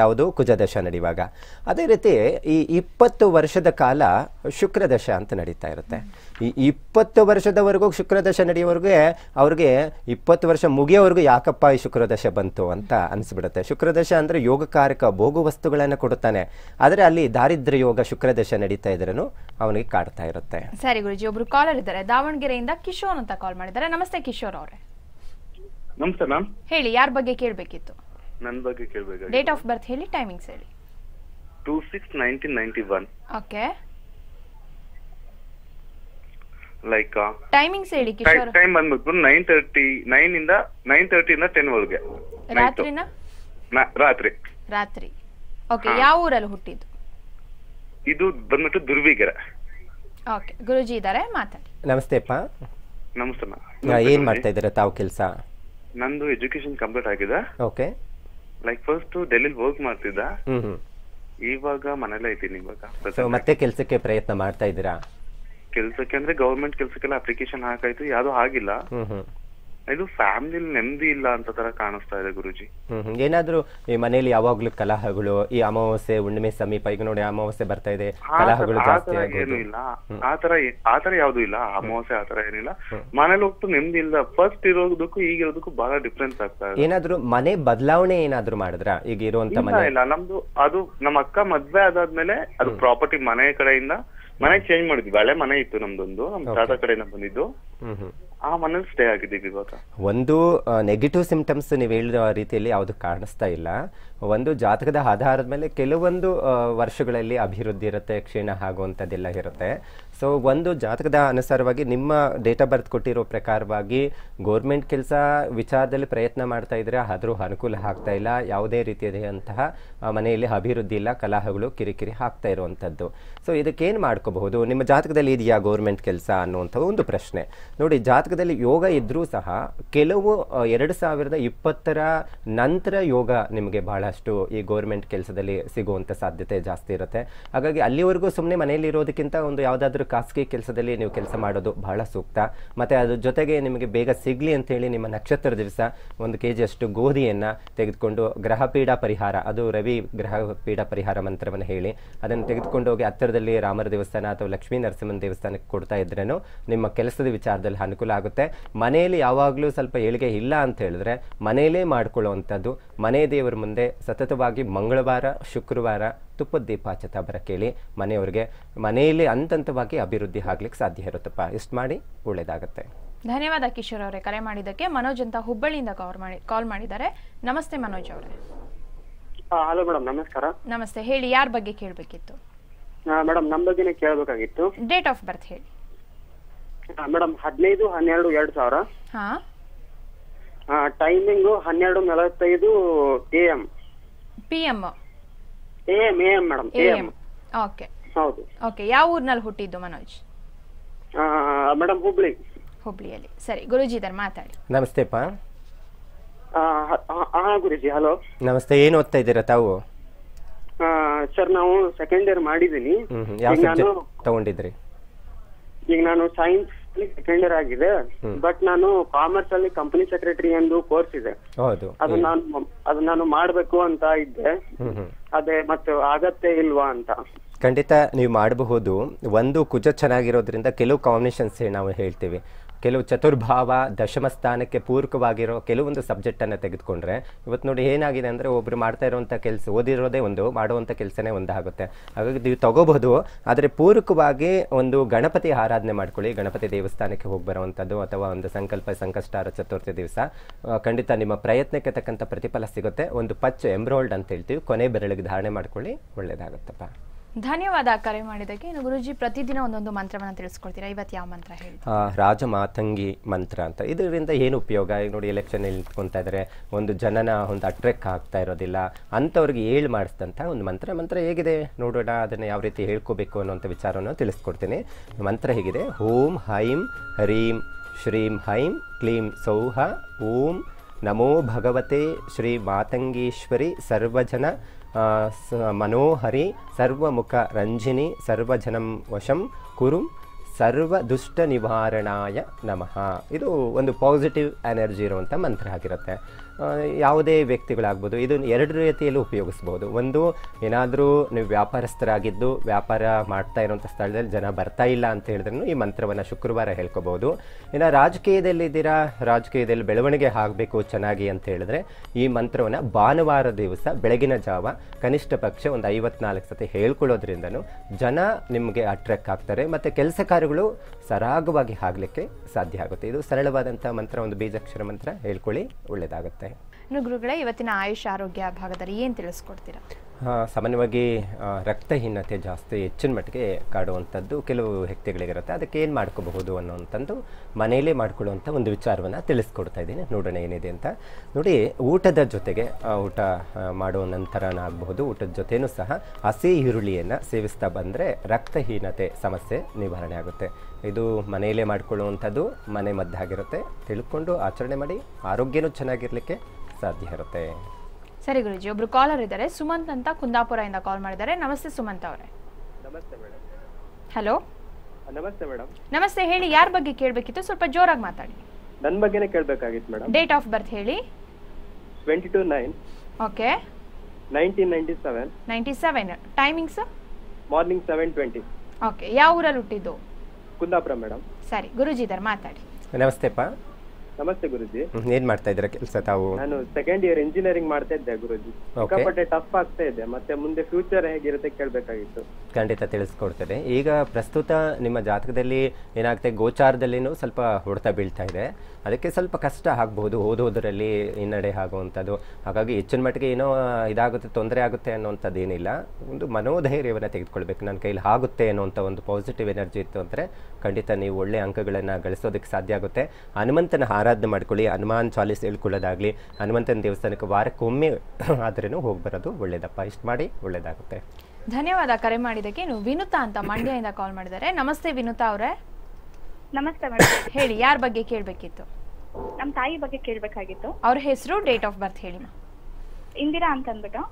ಯಾವುದು ಕುಜದಶ ನಡೆಯುವಾಗ ಅದೇ ರೀತಿ ಈ ಇಪ್ಪತ್ತು ವರ್ಷದ ಕಾಲ ಶುಕ್ರದಶ ಅಂತ ನಡೀತಾ ಇರುತ್ತೆ ಈ ಇಪ್ಪತ್ತು ವರ್ಷದವರೆಗೂ ಶುಕ್ರದಶ ನಡೆಯೋವರೆಗೆ ಅವ್ರಿಗೆ ಇಪ್ಪತ್ತು ವರ್ಷ ಮುಗಿಯೋವರೆಗೂ ಯಾಕಪ್ಪ ಈ ಶುಕ್ರದಶ ಬಂತು ಅಂತ ಅನಿಸ್ಬಿಡುತ್ತೆ ಶುಕ್ರದಶ ಅಂದರೆ ಯೋಗಕಾರಕ ಭೋಗು ವಸ್ತುಗಳನ್ನು ಕೊಡುತ್ತಾನೆ ಆದರೆ ಅಲ್ಲಿ ದಾರಿದ್ರ್ಯ ಯೋಗ ಶುಕ್ರದಶ ನಡೀತಾ ಇದ್ರೂ ಅವನಿಗೆ ಕಾಡ್ತಾ ಇರುತ್ತೆ ಸರಿ ಗುರುಜಿ ಒಬ್ರು ಕಾಲರ್ ಇದ್ದಾರೆ ದಾವಣಗೆರೆಯಿಂದ ಕಿಶೋರ್ ಅಂತ ಕಾಲ್ ಮಾಡಿದ್ದಾರೆ ನಮಸ್ತೆ ಕಿಶೋರ್ ಅವರೇ ನಮಸ್ತೆ ಮ್ಯಾಮ್ ಹೇಳಿ ಯಾರ ಬಗ್ಗೆ ಕೇಳಬೇಕಿತ್ತು ನನ್ನ ಬಗ್ಗೆ ಕೇಳಬೇಕಾಗಿ ಡೇಟ್ ಆಫ್ ಬರ್ತ್ ಹೇಳಿ ಟೈಮಿಂಗ್ಸ್ ಹೇಳಿ 26 1991 ಓಕೆ ಲೈಕ್ ಟೈಮಿಂಗ್ಸ್ ಹೇಳಿ ಕಿಶೋರ್ ಟೈಮ್ ಬಂದ್ಬಿಟ್ಟು 930 9 ಇಂದ 9:30 ಇಂದ ಟೆನ್ ವರೆಗೆ ರಾತ್ರಿನ ರಾತ್ರಿ ರಾತ್ರಿ ಓಕೆ ಯಾವ ಊರಲ್ಲಿ ಹುಟ್ಟಿದ್ದು ಇದು ಬಂದ್ಬಿಟ್ಟು ದುರ್ವಿಗೆರೆ ಓಕೆ ಗುರುಜಿ ಇದ್ದಾರೆ ಮಾತಾಡಿ ನಮಸ್ತೆಪ್ಪ ನಮಸ್ತೆ ಏನ್ ಮಾಡ್ತಾ ಇದ್ದೀರಾ ತಾವು ಕೆಲಸ ನಂದು ಎಜುಕೇಶನ್ ಕಂಪ್ಲೀಟ್ ಆಗಿದೆ okay like first Delhi work ಮಾಡ್ತಿದ್ದ ಇವಾಗ ಮನೇಲೆ ಇದ್ದೀನಿ ಇವಾಗ ಮತ್ತೆ ಕೆಲಸಕ್ಕೆ ಪ್ರಯತ್ನ ಮಾಡ್ತಾ ಇದ್ದೀರಾ ಕೆಲಸಕ್ಕೆ ಅಂದ್ರೆ ಗೌರ್ಮೆಂಟ್ ಕೆಲಸಕ್ಕೆಲ್ಲ ಅಪ್ಲಿಕೇಶನ್ ಹಾಕಾಯ್ತು ಯಾವ್ದು ಆಗಿಲ್ಲ ಇದು ಫ್ಯಾಮಿಲಿ ನೆಮ್ಮದಿ ಇಲ್ಲ ಅಂತ ತರ ಕಾಣಿಸ್ತಾ ಇದೆ ಗುರುಜಿ ಏನಾದ್ರೂ ಈ ಮನೆಯಲ್ಲಿ ಯಾವಾಗ್ಲೂ ಕಲಹಗಳು ಈ ಅಮಾವಾಸ್ಯೆ ಹುಣ್ಣಿಮೆ ಸಮೀಪ ಈಗ ನೋಡಿ ಅಮಾವಾಸ್ಯೆ ಬರ್ತಾ ಇದೆ ಕಲಹಗಳು ಏನು ಇಲ್ಲ ಆತರ ಆತರ ಯಾವ್ದು ಇಲ್ಲ ಅಮಾವಾಸ್ಯೆ ತರ ಏನಿಲ್ಲ ಮನೇಲಿ ಹೋಗ್ತು ನೆಮ್ಮದಿ ಇಲ್ಲ ಫಸ್ಟ್ ಇರೋದಕ್ಕೂ ಈಗ ಇರೋದಕ್ಕೂ ಬಹಳ ಡಿಫ್ರೆನ್ಸ್ ಆಗ್ತಾ ಇದೆ ಏನಾದ್ರೂ ಮನೆ ಬದಲಾವಣೆ ಏನಾದ್ರೂ ಮಾಡಿದ್ರ ಈಗ ಇರುವಂತ ಮನೆ ಇಲ್ಲ ನಮ್ದು ಅದು ನಮ್ಮ ಅಕ್ಕ ಮದ್ವೆ ಅದಾದ್ಮೇಲೆ ಅದು ಪ್ರಾಪರ್ಟಿ ಮನೆ ಕಡೆಯಿಂದ ಮನೆ ಚೇಂಜ್ ಮಾಡಿದ್ವಿ ಹಳೆ ಮನೆ ಇತ್ತು ನಮ್ದೊಂದು ನಮ್ ತಾತ ಕಡೆಯಿಂದ ಬಂದಿದ್ದು ಆ ಮನೇಲಿ ಸ್ಟೇ ಆಗಿದ್ದೀವಿ ಇವಾಗ ಒಂದು ನೆಗೆಟಿವ್ ಸಿಂಪ್ಟಮ್ಸ್ ನೀವು ಹೇಳಿದ ರೀತಿಯಲ್ಲಿ ಯಾವುದು ಕಾಣಿಸ್ತಾ ಇಲ್ಲ ಒಂದು ಜಾತಕದ ಆಧಾರದ ಮೇಲೆ ಕೆಲವೊಂದು ವರ್ಷಗಳಲ್ಲಿ ಅಭಿವೃದ್ಧಿ ಇರುತ್ತೆ ಕ್ಷೀಣ ಆಗುವಂಥದ್ದೆಲ್ಲ ಇರುತ್ತೆ ಸೊ ಒಂದು ಜಾತಕದ ಅನುಸಾರವಾಗಿ ನಿಮ್ಮ ಡೇಟ್ ಆಫ್ ಬರ್ತ್ ಕೊಟ್ಟಿರೋ ಪ್ರಕಾರವಾಗಿ ಗೋರ್ಮೆಂಟ್ ಕೆಲಸ ವಿಚಾರದಲ್ಲಿ ಪ್ರಯತ್ನ ಮಾಡ್ತಾ ಇದ್ರೆ ಆದರೂ ಅನುಕೂಲ ಆಗ್ತಾ ಇಲ್ಲ ಯಾವುದೇ ರೀತಿಯಾದಂತಹ ಮನೆಯಲ್ಲಿ ಅಭಿವೃದ್ಧಿ ಇಲ್ಲ ಕಲಹಗಳು ಕಿರಿಕಿರಿ ಹಾಕ್ತಾ ಇರುವಂಥದ್ದು ಸೊ ಇದಕ್ಕೇನು ಮಾಡ್ಕೋಬಹುದು ನಿಮ್ಮ ಜಾತಕದಲ್ಲಿ ಇದೆಯಾ ಗೋರ್ಮೆಂಟ್ ಕೆಲಸ ಅನ್ನುವಂಥ ಒಂದು ಪ್ರಶ್ನೆ ನೋಡಿ ಜಾತಕದಲ್ಲಿ ಯೋಗ ಇದ್ದರೂ ಸಹ ಕೆಲವು ಎರಡು ಸಾವಿರದ ಇಪ್ಪತ್ತರ ನಂತರ ಯೋಗ ನಿಮಗೆ ಬಹಳಷ್ಟು ಈ ಗೋರ್ಮೆಂಟ್ ಕೆಲಸದಲ್ಲಿ ಸಿಗುವಂಥ ಸಾಧ್ಯತೆ ಜಾಸ್ತಿ ಇರುತ್ತೆ ಹಾಗಾಗಿ ಅಲ್ಲಿವರೆಗೂ ಸುಮ್ಮನೆ ಮನೆಯಲ್ಲಿ ಇರೋದಕ್ಕಿಂತ ಒಂದು ಯಾವುದಾದ್ರೂ ಖಾಸಗಿ ಕೆಲಸದಲ್ಲಿ ನೀವು ಕೆಲಸ ಮಾಡೋದು ಬಹಳ ಸೂಕ್ತ ಮತ್ತು ಅದ್ರ ಜೊತೆಗೆ ನಿಮಗೆ ಬೇಗ ಸಿಗಲಿ ಹೇಳಿ ನಿಮ್ಮ ನಕ್ಷತ್ರ ದಿವಸ ಒಂದು ಕೆ ಜಿಯಷ್ಟು ಗೋಧಿಯನ್ನು ತೆಗೆದುಕೊಂಡು ಗ್ರಹ ಪೀಡಾ ಪರಿಹಾರ ಅದು ರವಿ ಗ್ರಹ ಪೀಡಾ ಪರಿಹಾರ ಮಂತ್ರವನ್ನು ಹೇಳಿ ಅದನ್ನು ತೆಗೆದುಕೊಂಡು ಹೋಗಿ ಹತ್ತಿರದಲ್ಲಿ ರಾಮರ ದೇವಸ್ಥಾನ ಅಥವಾ ಲಕ್ಷ್ಮೀ ನರಸಿಂಹನ ದೇವಸ್ಥಾನಕ್ಕೆ ಕೊಡ್ತಾ ಇದ್ರೇನು ನಿಮ್ಮ ಕೆಲಸದ ವಿಚಾರದಲ್ಲಿ ಅನುಕೂಲ ಆಗುತ್ತೆ ಮನೆಯಲ್ಲಿ ಯಾವಾಗಲೂ ಸ್ವಲ್ಪ ಏಳಿಗೆ ಇಲ್ಲ ಅಂತ ಹೇಳಿದ್ರೆ ಮನೆಯಲ್ಲೇ ಮಾಡಿಕೊಳ್ಳುವಂಥದ್ದು ಮನೆ ದೇವರ ಮುಂದೆ ಸತತವಾಗಿ ಮಂಗಳವಾರ ಶುಕ್ರವಾರ ತುಪ್ಪದ ದೀಪ ಹಚ್ಚುತ್ತಾ ಬರ ಕೇಳಿ ಮನೆಯವ್ರಿಗೆ ಮನೆಯಲ್ಲಿ ಅಂತಂತವಾಗಿ ಅಭಿವೃದ್ಧಿ ಆಗ್ಲಿಕ್ಕೆ ಸಾಧ್ಯ ಇರುತ್ತಪ್ಪ ಇಷ್ಟು ಮಾಡಿ ಒಳ್ಳೇದಾಗುತ್ತೆ ಧನ್ಯವಾದ ಕಿಶೋರ್ ಅವರೇ ಕರೆ ಮಾಡಿದ್ದಕ್ಕೆ ಮನೋಜ್ ಅಂತ ಹುಬ್ಬಳ್ಳಿಯಿಂದ ಮಾಡಿ ಕಾಲ್ ಮಾಡಿದ್ದಾರೆ ನಮಸ್ತೆ ಮನೋಜ್ ಅವರೇ ಹಲೋ ಮೇಡಮ್ ನಮಸ್ಕಾರ ನಮಸ್ತೆ ಹೇಳಿ ಯಾರ ಬಗ್ಗೆ ಕೇಳಬೇಕಿತ್ತು ಮೇಡಮ್ ನಮ್ಮ ಬಗ್ಗೆನೇ ಕೇಳಬೇಕಾಗಿತ್ತು ಡೇಟ್ ಆಫ್ ಬರ್ತ್ ಹೇಳಿ ಮೇಡಮ್ ಹದಿನೈದು ಹನ್ನೆರಡು ಎರಡು ಸಾವಿರ ಟೈಮಿಂಗ್ ಹನ್ನೆರಡು ನಲವತ್ತೈದು A M P AM AM madam AM okay ಹೌದು ಓಕೆ ಯಾವ ಊರಿನಲ್ಲಿ ಹುಟ್ಟಿದ್ದು ಮನೋಜ್ ಮೇಡಮ್ ಹುಬ್ಳಿ ಹುಬ್ಳಿಯಲ್ಲಿ ಸರಿ ಗುರುಜಿ ಮಾತಾಡಿ ನಮಸ್ತೆ ಪಾ ಹಾ ಗುರುಜಿ ಹಲೋ ನಮಸ್ತೆ ಏನು ಓದ್ತಾ ಇದ್ದೀರಾ ತಾವು ಸರ್ ನಾವು ಸೆಕೆಂಡ್ ಇಯರ್ ಮಾಡಿದ್ದೀನಿ ತಗೊಂಡಿದ್ರಿ ಈಗ ನಾನು ಸೈನ್ಸ್ ಡಿಫೆಂಡರ್ ಆಗಿದೆ ಬಟ್ ನಾನು ಕಾಮರ್ಸ್ ಅಲ್ಲಿ ಕಂಪನಿ ಸೆಕ್ರೆಟರಿ ಎಂದು ಕೋರ್ಸ್ ಇದೆ ಅದು ನಾನು ಅದು ನಾನು ಮಾಡಬೇಕು ಅಂತ ಇದ್ದೆ ಅದೇ ಮತ್ತೆ ಆಗತ್ತೆ ಇಲ್ವಾ ಅಂತ ಖಂಡಿತ ನೀವು ಮಾಡಬಹುದು ಒಂದು ಕುಜ ಚೆನ್ನಾಗಿರೋದ್ರಿಂದ ಕೆಲವು ಕಾಂಬಿನೇಷನ್ಸ್ ನಾವು ಹೇಳ್ತೀವಿ ಕೆಲವು ಚತುರ್ಭಾವ ದಶಮ ಸ್ಥಾನಕ್ಕೆ ಪೂರಕವಾಗಿರೋ ಕೆಲವೊಂದು ಸಬ್ಜೆಕ್ಟನ್ನು ತೆಗೆದುಕೊಂಡ್ರೆ ಇವತ್ತು ನೋಡಿ ಏನಾಗಿದೆ ಅಂದರೆ ಒಬ್ಬರು ಮಾಡ್ತಾ ಇರುವಂಥ ಕೆಲಸ ಓದಿರೋದೇ ಒಂದು ಮಾಡುವಂಥ ಕೆಲಸನೇ ಒಂದಾಗುತ್ತೆ ಹಾಗಾಗಿ ನೀವು ತಗೋಬಹುದು ಆದರೆ ಪೂರಕವಾಗಿ ಒಂದು ಗಣಪತಿ ಆರಾಧನೆ ಮಾಡ್ಕೊಳ್ಳಿ ಗಣಪತಿ ದೇವಸ್ಥಾನಕ್ಕೆ ಹೋಗಿ ಬರುವಂಥದ್ದು ಅಥವಾ ಒಂದು ಸಂಕಲ್ಪ ಸಂಕಷ್ಟಾರ ಚತುರ್ಥಿ ದಿವಸ ಖಂಡಿತ ನಿಮ್ಮ ಪ್ರಯತ್ನಕ್ಕೆ ತಕ್ಕಂಥ ಪ್ರತಿಫಲ ಸಿಗುತ್ತೆ ಒಂದು ಪಚ್ಚು ಎಂಬ್ರೋಲ್ಡ್ ಅಂತ ಹೇಳ್ತೀವಿ ಕೊನೆ ಬೆರಳಿಗೆ ಧಾರಣೆ ಮಾಡ್ಕೊಳ್ಳಿ ಒಳ್ಳೆಯದಾಗುತ್ತಪ್ಪ ಧನ್ಯವಾದ ಕರೆ ಮಾಡಿದಕ್ಕೆ ಇನ್ನು ಗುರುಜಿ ಪ್ರತಿದಿನ ಒಂದೊಂದು ಮಂತ್ರವನ್ನು ತಿಳಿಸ್ಕೊಡ್ತೀರಾ ಇವತ್ತು ಯಾವ ಮಂತ್ರ ಹೇಳಿ ರಾಜ ಮಾತಂಗಿ ಮಂತ್ರ ಅಂತ ಇದರಿಂದ ಏನು ಉಪಯೋಗ ಈಗ ನೋಡಿ ಎಲೆಕ್ಷನ್ ನಿಂತ್ಕೊತಾ ಇದ್ದಾರೆ ಒಂದು ಜನನ ಒಂದು ಅಟ್ರೆಕ್ ಆಗ್ತಾ ಇರೋದಿಲ್ಲ ಅಂಥವ್ರಿಗೆ ಹೇಳಿ ಮಾಡಿಸಿದಂಥ ಒಂದು ಮಂತ್ರ ಮಂತ್ರ ಹೇಗಿದೆ ನೋಡೋಣ ಅದನ್ನು ಯಾವ ರೀತಿ ಹೇಳ್ಕೋಬೇಕು ಅನ್ನೋಂಥ ವಿಚಾರವನ್ನು ತಿಳಿಸ್ಕೊಡ್ತೀನಿ ಮಂತ್ರ ಹೇಗಿದೆ ಓಂ ಹೈಂ ಹ್ರೀಂ ಶ್ರೀಂ ಹೈಂ ಕ್ಲೀಂ ಸೌಹ ಓಂ ನಮೋ ಭಗವತೆ ಶ್ರೀ ಮಾತಂಗೇಶ್ವರಿ ಸರ್ವಜನ ಮನೋಹರಿ ಸರ್ವಮುಖ ರಂಜಿನಿ ಸರ್ವಜನಂ ವಶಂ ಕುರುಂ ಸರ್ವ ದುಷ್ಟ ನಿವಾರಣಾಯ ನಮಃ ಇದು ಒಂದು ಪಾಸಿಟಿವ್ ಎನರ್ಜಿ ಇರುವಂಥ ಮಂತ್ರ ಆಗಿರುತ್ತೆ ಯಾವುದೇ ವ್ಯಕ್ತಿಗಳಾಗ್ಬೋದು ಇದನ್ನು ಎರಡು ರೀತಿಯಲ್ಲಿ ಉಪಯೋಗಿಸ್ಬೋದು ಒಂದು ಏನಾದರೂ ನೀವು ವ್ಯಾಪಾರಸ್ಥರಾಗಿದ್ದು ವ್ಯಾಪಾರ ಮಾಡ್ತಾ ಇರೋಂಥ ಸ್ಥಳದಲ್ಲಿ ಜನ ಬರ್ತಾ ಇಲ್ಲ ಅಂತ ಹೇಳಿದ್ರೂ ಈ ಮಂತ್ರವನ್ನು ಶುಕ್ರವಾರ ಹೇಳ್ಕೊಬೋದು ಇನ್ನು ರಾಜಕೀಯದಲ್ಲಿದ್ದೀರಾ ರಾಜಕೀಯದಲ್ಲಿ ಬೆಳವಣಿಗೆ ಆಗಬೇಕು ಚೆನ್ನಾಗಿ ಅಂತ ಹೇಳಿದ್ರೆ ಈ ಮಂತ್ರವನ್ನು ಭಾನುವಾರ ದಿವಸ ಬೆಳಗಿನ ಜಾವ ಕನಿಷ್ಠ ಪಕ್ಷ ಒಂದು ಐವತ್ನಾಲ್ಕು ಸತಿ ಹೇಳ್ಕೊಳ್ಳೋದ್ರಿಂದನೂ ಜನ ನಿಮಗೆ ಅಟ್ರ್ಯಾಕ್ಟ್ ಆಗ್ತಾರೆ ಮತ್ತು ಕೆಲಸ ಕಾರ್ಯಗಳು ಸರಾಗವಾಗಿ ಆಗಲಿಕ್ಕೆ ಸಾಧ್ಯ ಆಗುತ್ತೆ ಇದು ಸರಳವಾದಂಥ ಮಂತ್ರ ಒಂದು ಬೀಜಾಕ್ಷರ ಮಂತ್ರ ಹೇಳ್ಕೊಳ್ಳಿ ಒಳ್ಳೆಯದಾಗುತ್ತೆ ಇನ್ನು ಗುರುಗಳೇ ಇವತ್ತಿನ ಆಯುಷ್ ಆರೋಗ್ಯ ಭಾಗದಲ್ಲಿ ಏನು ತಿಳಿಸ್ಕೊಡ್ತೀರಾ ಸಾಮಾನ್ಯವಾಗಿ ರಕ್ತಹೀನತೆ ಜಾಸ್ತಿ ಹೆಚ್ಚಿನ ಮಟ್ಟಿಗೆ ಕಾಡುವಂಥದ್ದು ಕೆಲವು ವ್ಯಕ್ತಿಗಳಿಗಿರುತ್ತೆ ಅದಕ್ಕೆ ಏನು ಮಾಡ್ಕೋಬಹುದು ಅನ್ನೋಂಥದ್ದು ಮನೆಯಲ್ಲೇ ಮಾಡ್ಕೊಳ್ಳುವಂಥ ಒಂದು ವಿಚಾರವನ್ನು ತಿಳಿಸ್ಕೊಡ್ತಾ ಇದ್ದೀನಿ ನೋಡೋಣ ಏನಿದೆ ಅಂತ ನೋಡಿ ಊಟದ ಜೊತೆಗೆ ಊಟ ಮಾಡುವ ನಂತರನ ಆಗಬಹುದು ಊಟದ ಜೊತೆಯೂ ಸಹ ಹಸಿ ಈರುಳ್ಳಿಯನ್ನು ಸೇವಿಸ್ತಾ ಬಂದರೆ ರಕ್ತಹೀನತೆ ಸಮಸ್ಯೆ ನಿವಾರಣೆ ಆಗುತ್ತೆ ಇದು ಮನೆಯಲ್ಲೇ ಮಾಡಿಕೊಳ್ಳುವಂಥದ್ದು ಮನೆ ಮದ್ದಾಗಿರುತ್ತೆ ತಿಳ್ಕೊಂಡು ಆಚರಣೆ ಮಾಡಿ ಆರೋಗ್ಯನೂ ಚೆನ್ನಾಗಿರಲಿಕ್ಕೆ ಸಾಧ್ಯ ಇರುತ್ತೆ ಸರಿ ಗುರುಜಿ ಒಬ್ರು ಕಾಲರ್ ಇದ್ದಾರೆ ಸುಮಂತ್ ಅಂತ ಕುಂದಾಪುರದಿಂದ ಕಾಲ್ ಮಾಡಿದ್ದಾರೆ ನಮಸ್ತೆ ಸುಮಂತ್ ಅವರೇ ನಮಸ್ತೆ ಮೇಡಮ್ ಹಲೋ ನಮಸ್ತೆ ಮೇಡಮ್ ನಮಸ್ತೆ ಹೇಳಿ ಯಾರ ಬಗ್ಗೆ ಕೇಳಬೇಕಿತ್ತು ಸ್ವಲ್ಪ ಜೋರಾಗಿ ಮಾತಾಡಿ ನನ್ನ ಬಗ್ಗೆನೇ ಕೇಳಬೇಕಾಗಿತ್ತು ಮೇಡಮ್ ಡೇಟ್ ಆಫ್ ಬರ್ತ್ ಹೇಳಿ 22 9 ಓಕೆ 1997 97 ಟೈಮಿಂಗ್ಸ್ ಮಾರ್ನಿಂಗ್ 7:20 ಓಕೆ ಯಾವ ಊರಲ್ಲಿ ಹುಟ್ಟಿದ್ದು ಕುಂದಾಪುರ ಮೇಡಮ್ ಸರಿ ಗುರುಜಿ ಇದ್ದಾರೆ ಮಾತಾಡಿ ನಮಸ್ತೆಪ್ಪ ನಮಸ್ತೆ ಗುರುಜಿ ಏನ್ ಮಾಡ್ತಾ ಇದ್ದೀರಾ ಕೆಲಸ ತಾವು ನಾನು ಸೆಕೆಂಡ್ ಇಯರ್ ಇಂಜಿನಿಯರಿಂಗ್ ಮಾಡ್ತಾ ಇದ್ದೆ ಗುರುಜಿ ಸಿಕ್ಕಾಪಟ್ಟೆ ಟಫ್ ಆಗ್ತಾ ಇದೆ ಮತ್ತೆ ಮುಂದೆ ಫ್ಯೂಚರ್ ಹೇಗಿರುತ್ತೆ ಕೇಳಬೇಕಾಗಿತ್ತು ಖಂಡಿತ ತಿಳಿಸ್ಕೊಡ್ತೇನೆ ಈಗ ಪ್ರಸ್ತುತ ನಿಮ್ಮ ಜಾತಕದಲ್ಲಿ ಏನಾಗ್ತದೆ ಗೋಚಾರದಲ್ಲಿನೂ ಸ್ವಲ್ಪ ಹೊಡೆತ ಬೀಳ್ತಾ ಇದೆ ಅದಕ್ಕೆ ಸ್ವಲ್ಪ ಕಷ್ಟ ಆಗ್ಬಹುದು ಓದೋದರಲ್ಲಿ ಹಿನ್ನಡೆ ಆಗುವಂಥದ್ದು ಹಾಗಾಗಿ ಹೆಚ್ಚಿನ ಮಟ್ಟಿಗೆ ಏನೋ ಇದಾಗುತ್ತೆ ತೊಂದರೆ ಆಗುತ್ತೆ ಅನ್ನೋವಂಥದ್ದು ಏನಿಲ್ಲ ಒಂದು ಮನೋಧೈರ್ಯವನ್ನು ತೆಗೆದುಕೊಳ್ಬೇಕು ನನ್ನ ಕೈಲಿ ಆಗುತ್ತೆ ಅನ್ನೋವಂಥ ಒಂದು ಪಾಸಿಟಿವ್ ಎನರ್ಜಿ ಇತ್ತು ಅಂದರೆ ಖಂಡಿತ ನೀವು ಒಳ್ಳೆ ಅಂಕಗಳನ್ನು ಗಳಿಸೋದಕ್ಕೆ ಸಾಧ್ಯ ಆಗುತ್ತೆ ಹನುಮಂತನ ಆರಾಧನೆ ಮಾಡ್ಕೊಳ್ಳಿ ಹನುಮಾನ್ ಚಾಲೀಸ್ ಹೇಳ್ಕೊಳ್ಳೋದಾಗಲಿ ಹನುಮಂತನ ದೇವಸ್ಥಾನಕ್ಕೆ ವಾರಕ್ಕೊಮ್ಮೆ ಆದ್ರೂ ಹೋಗಿ ಬರೋದು ಒಳ್ಳೇದಪ್ಪ ಇಷ್ಟು ಮಾಡಿ ಒಳ್ಳೇದಾಗುತ್ತೆ ಧನ್ಯವಾದ ಕರೆ ಮಾಡಿದಕ್ಕೆ ವಿನುತಾ ಅಂತ ಮಂಡ್ಯದಿಂದ ಕಾಲ್ ಮಾಡಿದ್ದಾರೆ ನಮಸ್ತೆ ವಿನುತಾ ಅವರೇ ನಮಸ್ತೆ ಮೇಡಮ್ ಹೇಳಿ ಯಾರ ಬಗ್ಗೆ ಕೇಳಬೇಕಿತ್ತು ನಮ್ಮ ತಾಯಿ ಬಗ್ಗೆ ಕೇಳಬೇಕಾಗಿತ್ತು ಅವ್ರ ಹೆಸರು ಡೇಟ್ ಆಫ್ ಬರ್ತ್ ಹೇಳಿ ಇಂದಿರಾ ಅಂತ ಅಂದ್ಬಿಟ್ಟು